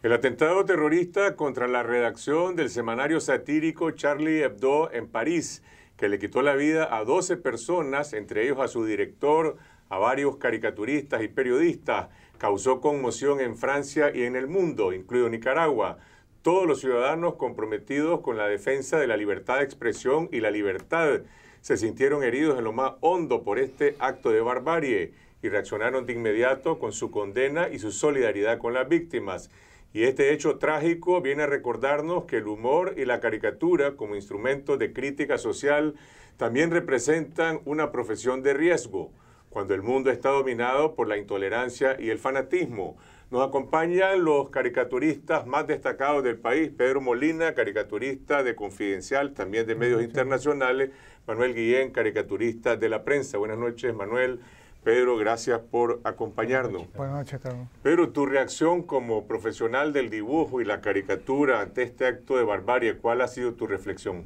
El atentado terrorista contra la redacción del semanario satírico Charlie Hebdo en París, que le quitó la vida a 12 personas, entre ellos a su director, a varios caricaturistas y periodistas, causó conmoción en Francia y en el mundo, incluido Nicaragua. Todos los ciudadanos comprometidos con la defensa de la libertad de expresión y la libertad se sintieron heridos en lo más hondo por este acto de barbarie y reaccionaron de inmediato con su condena y su solidaridad con las víctimas. Y este hecho trágico viene a recordarnos que el humor y la caricatura como instrumento de crítica social también representan una profesión de riesgo, cuando el mundo está dominado por la intolerancia y el fanatismo. Nos acompañan los caricaturistas más destacados del país, Pedro Molina, caricaturista de Confidencial, también de medios internacionales, Manuel Guillén, caricaturista de la prensa. Buenas noches, Manuel. Pedro, gracias por acompañarnos. Buenas noches, Carlos. Pedro, tu reacción como profesional del dibujo y la caricatura ante este acto de barbarie, ¿cuál ha sido tu reflexión?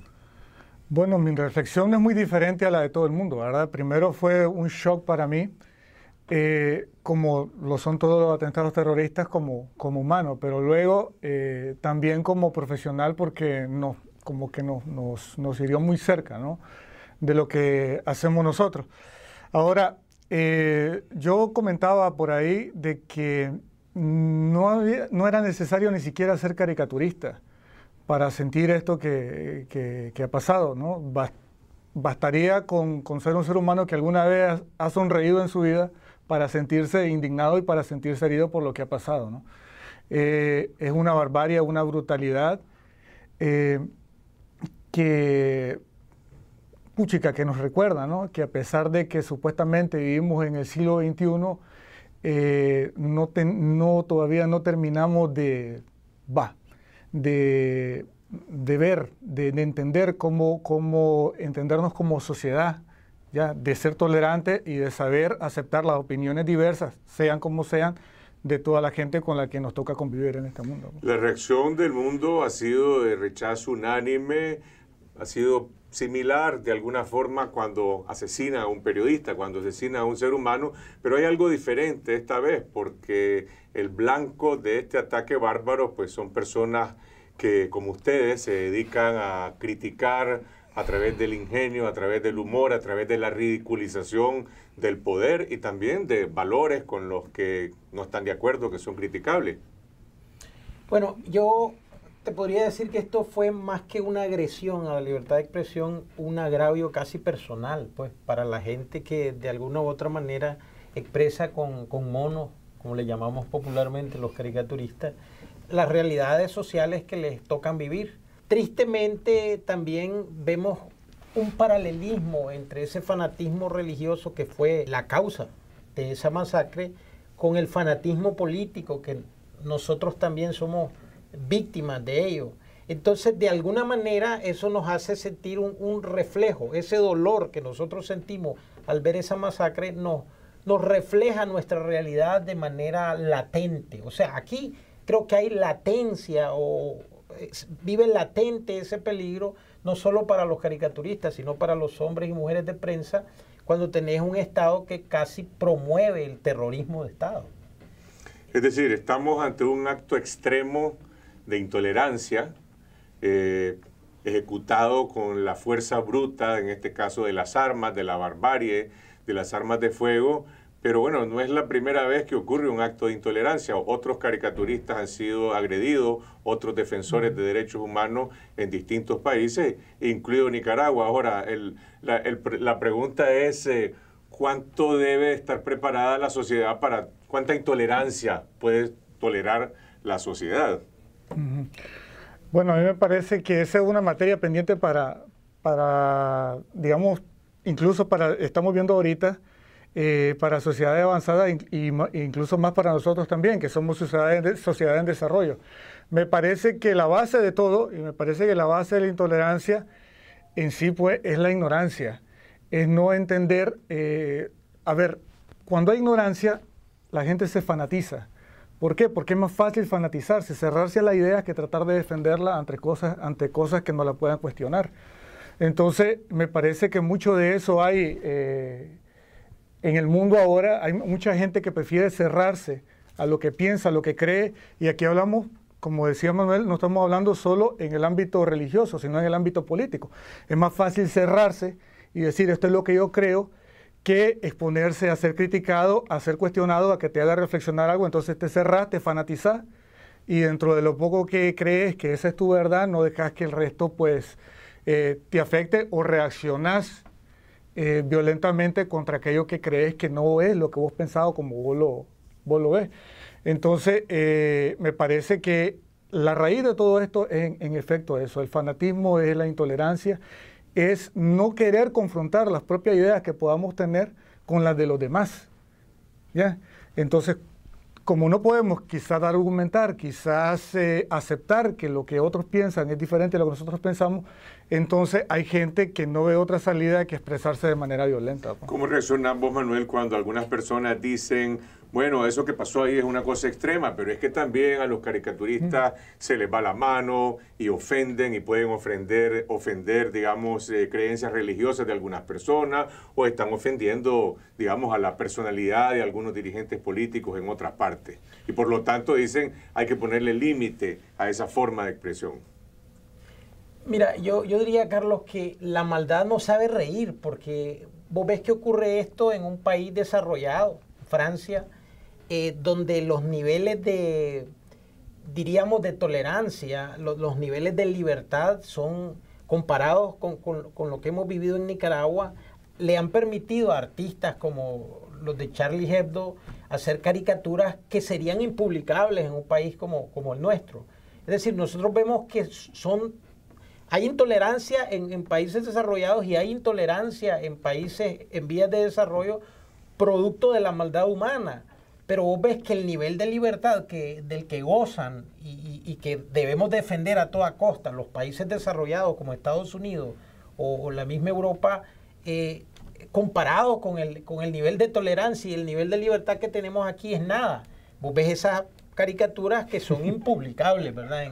Bueno, mi reflexión es muy diferente a la de todo el mundo, ¿verdad? Primero fue un shock para mí eh, como lo son todos los atentados terroristas como, como pero luego eh, también como profesional porque nos, como que nos, nos, hirió muy cerca de lo que hacemos nosotros. Ahora, eh, yo comentaba por ahí de que no, era necesario ni siquiera ser caricaturista para sentir esto que, ha pasado, ¿no? bastaría con, ser un ser humano que alguna vez ha sonreído en su vida, para sentirse indignado y para sentirse herido por lo que ha pasado. ¿no? Eh, es una barbarie, una brutalidad eh, que, puchica, que nos recuerda ¿no? que a pesar de que supuestamente vivimos en el siglo XXI, eh, no, todavía no terminamos de, bah, de, ver, de, entender cómo, cómo entendernos como sociedad ¿ya? de ser tolerante y de saber aceptar las opiniones diversas, sean como sean, de toda la gente con la que nos toca convivir en este mundo. La reacción del mundo ha sido de rechazo unánime, ha sido similar de alguna forma cuando asesina a un periodista, cuando asesina a un ser humano, pero hay algo diferente esta vez porque el blanco de este ataque bárbaro pues son personas que como ustedes se dedican a criticar a través del ingenio, a través del humor, a través de la ridiculización del poder y también de valores con los que no están de acuerdo, que son criticables. Bueno, yo te podría decir que esto fue más que una agresión a la libertad de expresión, un agravio casi personal, pues, para la gente que de alguna u otra manera expresa con, con monos, como le llamamos popularmente los caricaturistas, las realidades sociales que les tocan vivir tristemente también vemos un paralelismo entre ese fanatismo religioso que fue la causa de esa masacre con el fanatismo político que nosotros también somos víctimas de ello. Entonces, de alguna manera, eso nos hace sentir un, reflejo, ese dolor que nosotros sentimos al ver esa masacre nos refleja nuestra realidad de manera latente. O sea, aquí creo que hay latencia o vive latente ese peligro, no solo para los caricaturistas, sino para los hombres y mujeres de prensa, cuando tenés un Estado que casi promueve el terrorismo de Estado. Es decir, estamos ante un acto extremo de intolerancia, eh, ejecutado con la fuerza bruta, en este caso de las armas, de la barbarie, de las armas de fuego, pero bueno, no es la primera vez que ocurre un acto de intolerancia. Otros caricaturistas han sido agredidos, otros defensores de derechos humanos en distintos países, incluido Nicaragua. Ahora, el, la, la, pregunta es, eh, ¿cuánto debe estar preparada la sociedad para cuánta intolerancia puede tolerar la sociedad? Bueno, a mí me parece que esa es una materia pendiente para, para digamos, incluso para, estamos viendo ahorita eh, para sociedades avanzadas e incluso más para nosotros también, que somos sociedades en, desarrollo. Me parece que la base de todo, y me parece que la base de la intolerancia en sí pues, es la ignorancia, es no entender, eh, a ver, cuando hay ignorancia, la gente se fanatiza. ¿Por qué? Porque es más fácil fanatizarse, cerrarse a la idea que tratar de defenderla ante cosas, ante cosas que no la puedan cuestionar. Entonces, me parece que mucho de eso hay eh, en el mundo ahora hay mucha gente que prefiere cerrarse a lo que piensa, a lo que cree, y aquí hablamos, como decía Manuel, no estamos hablando solo en el ámbito religioso, sino en el ámbito político. Es más fácil cerrarse y decir esto es lo que yo creo que exponerse a ser criticado, a ser cuestionado, a que te haga reflexionar algo, entonces te cerras, te fanatizas, y dentro de lo poco que crees que esa es tu verdad, no dejas que el resto pues eh, te afecte o reaccionás eh, violentamente contra aquello que crees que no es lo que vos pensado como vos lo, lo ves. Entonces, eh, me parece que la raíz de todo esto es en, en efecto eso, el fanatismo es la intolerancia, es no querer confrontar las propias ideas que podamos tener con las de los demás. ¿Ya? Entonces, como no podemos quizás argumentar, quizás eh, aceptar que lo que otros piensan es diferente a lo que nosotros pensamos, entonces hay gente que no ve otra salida que expresarse de manera violenta. ¿Cómo reaccionan vos, Manuel, cuando algunas personas dicen bueno, eso que pasó ahí es una cosa extrema, pero es que también a los caricaturistas mm. se les va la mano y ofenden y pueden ofender, ofender digamos, eh, creencias religiosas de algunas personas o están ofendiendo, digamos, a la personalidad de algunos dirigentes políticos en otras partes. Y por lo tanto dicen, hay que ponerle límite a esa forma de expresión. Mira, yo, yo diría, Carlos, que la maldad no sabe reír, porque vos ves que ocurre esto en un país desarrollado, Francia, eh, donde los niveles de, diríamos, de tolerancia, los niveles de libertad son comparados con, lo que hemos vivido en Nicaragua, le han permitido a artistas como los de Charlie Hebdo hacer caricaturas que serían impublicables en un país como, el nuestro. Es decir, nosotros vemos que son hay intolerancia en, países desarrollados y hay intolerancia en países en vías de desarrollo producto de la maldad humana pero vos ves que el nivel de libertad que, del que gozan y, que debemos defender a toda costa los países desarrollados como Estados Unidos o, la misma Europa, eh, comparado con el, con el nivel de tolerancia y el nivel de libertad que tenemos aquí es nada. Vos ves esas caricaturas que son impublicables, ¿verdad?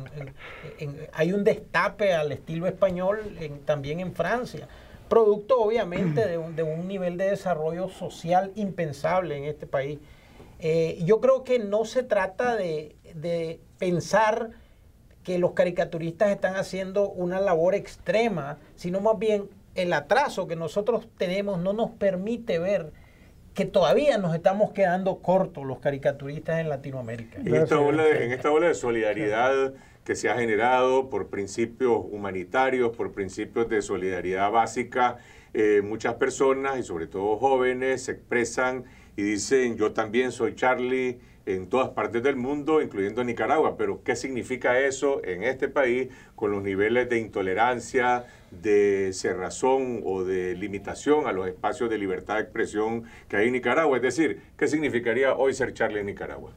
hay un destape al estilo español también en Francia, producto obviamente de un, de un nivel de desarrollo social impensable en este país. Eh, yo creo que no se trata de, pensar que los caricaturistas están haciendo una labor extrema, sino más bien el atraso que nosotros tenemos no nos permite ver que todavía nos estamos quedando cortos los caricaturistas en Latinoamérica. En esta ola de, solidaridad que se ha generado por principios humanitarios, por principios de solidaridad básica, eh, muchas personas y sobre todo jóvenes se expresan y dicen, yo también soy Charlie en todas partes del mundo, incluyendo Nicaragua. Pero ¿qué significa eso en este país con los niveles de intolerancia, de cerrazón o de limitación a los espacios de libertad de expresión que hay en Nicaragua? Es decir, ¿qué significaría hoy ser Charlie en Nicaragua?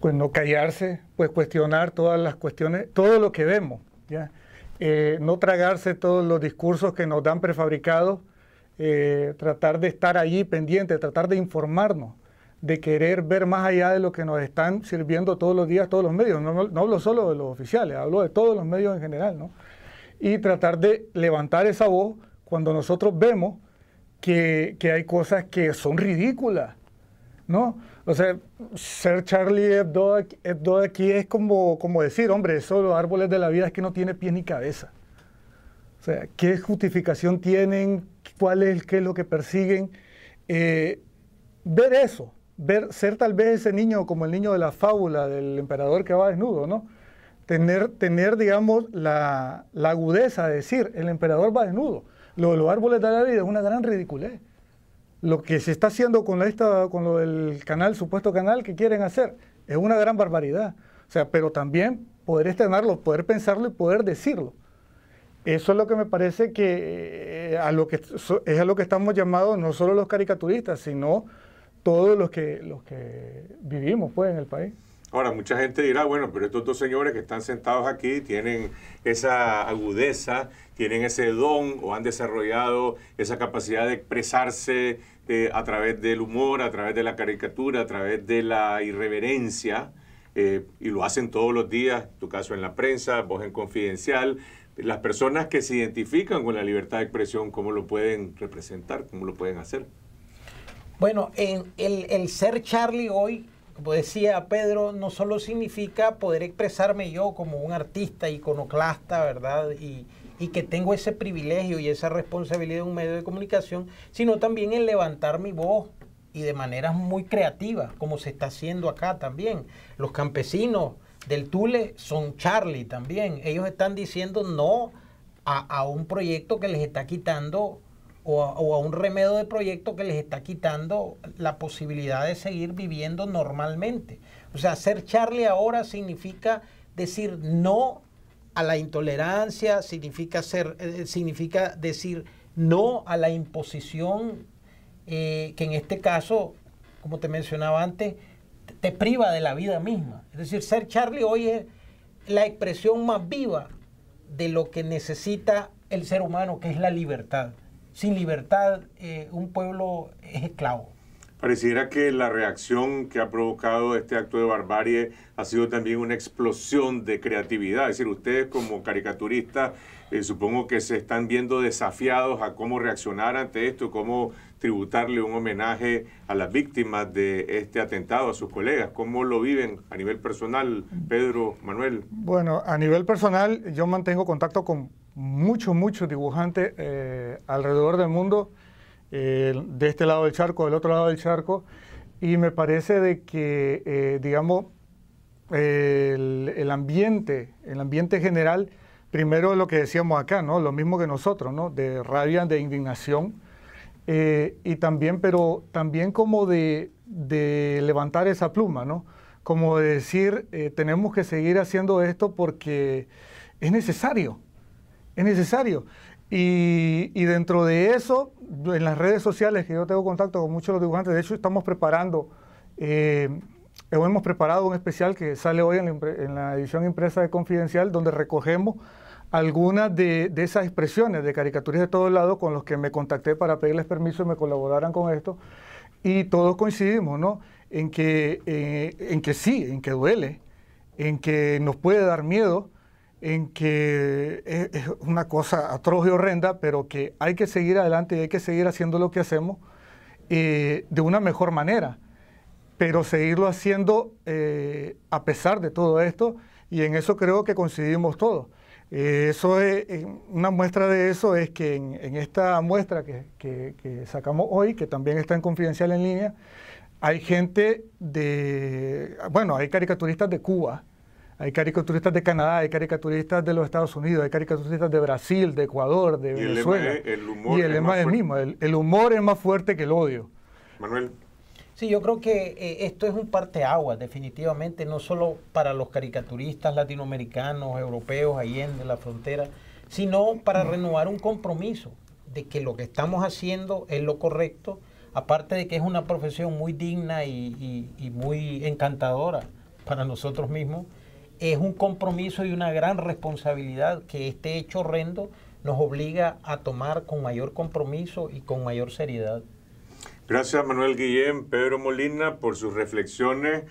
Pues no callarse, pues cuestionar todas las cuestiones, todo lo que vemos, ¿ya? Eh, no tragarse todos los discursos que nos dan prefabricados eh, tratar de estar allí pendiente, tratar de informarnos, de querer ver más allá de lo que nos están sirviendo todos los días todos los medios. No, hablo solo de los oficiales, hablo de todos los medios en general, ¿no? Y tratar de levantar esa voz cuando nosotros vemos que, hay cosas que son ridículas, ¿no? O sea, ser Charlie Hebdo, aquí es como, como decir, hombre, eso los árboles de la vida es que no tiene pies ni cabeza. O sea, ¿qué justificación tienen cuál es, qué es lo que persiguen. Eh, ver eso, ver, ser tal vez ese niño como el niño de la fábula del emperador que va desnudo, ¿no? Tener, tener digamos, la, agudeza de decir, el emperador va desnudo. Lo de los árboles de la vida es una gran ridiculez. Lo que se está haciendo con, esta, con lo del canal, supuesto canal que quieren hacer, es una gran barbaridad. O sea, pero también poder estrenarlo, poder pensarlo y poder decirlo. Eso es lo que me parece que, eh, a lo que es a lo que estamos llamados no solo los caricaturistas, sino todos los que, que vivimos pues, en el país. Ahora, mucha gente dirá, bueno, pero estos dos señores que están sentados aquí tienen esa agudeza, tienen ese don o han desarrollado esa capacidad de expresarse eh, a través del humor, a través de la caricatura, a través de la irreverencia, eh, y lo hacen todos los días, en tu caso en la prensa, vos en Confidencial, las personas que se identifican con la libertad de expresión, cómo lo pueden representar, cómo lo pueden hacer. Bueno, el, ser Charlie hoy, como decía Pedro, no solo significa poder expresarme yo como un artista iconoclasta, ¿verdad? Y, que tengo ese privilegio y esa responsabilidad de un medio de comunicación, sino también el levantar mi voz y de maneras muy creativas, como se está haciendo acá también. Los campesinos, del Tule son Charlie también. Ellos están diciendo no a, un proyecto que les está quitando o a, un remedio de proyecto que les está quitando la posibilidad de seguir viviendo normalmente. O sea, ser Charlie ahora significa decir no a la intolerancia, significa, ser, eh, eh, significa decir no a la imposición, eh, que en este caso, como te mencionaba antes, te priva de la vida misma. Es decir, ser Charlie hoy es la expresión más viva de lo que necesita el ser humano, que es la libertad. Sin libertad, eh, un pueblo es esclavo. Pareciera que la reacción que ha provocado este acto de barbarie ha sido también una explosión de creatividad. Es decir, ustedes como caricaturistas eh, supongo que se están viendo desafiados a cómo reaccionar ante esto, cómo tributarle un homenaje a las víctimas de este atentado, a sus colegas. ¿Cómo lo viven a nivel personal, Pedro, Manuel? Bueno, a nivel personal yo mantengo contacto con muchos, muchos dibujantes eh, alrededor del mundo de este lado del charco, del otro lado del charco, y me parece de que, eh, digamos, el, ambiente, el ambiente general, primero lo que decíamos acá, ¿no? Lo mismo que nosotros, ¿no? De rabia, de indignación, eh, y también, pero también como de, levantar esa pluma, ¿no? Como de decir, eh, tenemos que seguir haciendo esto porque es necesario, es necesario. Y, dentro de eso, en las redes sociales, que yo tengo contacto con muchos de los dibujantes, de hecho estamos preparando, eh, hemos preparado un especial que sale hoy en la, en edición impresa de Confidencial, donde recogemos algunas de, esas expresiones de caricaturas de todos lados con los que me contacté para pedirles permiso y me colaboraran con esto. Y todos coincidimos, ¿no? En que, eh, en que sí, en que duele, en que nos puede dar miedo, en que es, una cosa atroz y horrenda, pero que hay que seguir adelante y hay que seguir haciendo lo que hacemos eh, de una mejor manera, pero seguirlo haciendo eh, a pesar de todo esto, y en eso creo que coincidimos todos. Eh, eso es, una muestra de eso es que en, esta muestra que, que sacamos hoy, que también está en Confidencial en línea, hay gente de, bueno, hay caricaturistas de Cuba, hay caricaturistas de Canadá, hay caricaturistas de los Estados Unidos, hay caricaturistas de Brasil, de Ecuador, de y Venezuela. El, el humor es el mismo. El, humor es más fuerte que el odio. Manuel. Sí, yo creo que eh, esto es un parte agua definitivamente, no solo para los caricaturistas latinoamericanos, europeos, ahí en la frontera, sino para renovar un compromiso de que lo que estamos haciendo es lo correcto, aparte de que es una profesión muy digna y muy encantadora para nosotros mismos es un compromiso y una gran responsabilidad que este hecho horrendo nos obliga a tomar con mayor compromiso y con mayor seriedad. Gracias Manuel Guillén, Pedro Molina por sus reflexiones.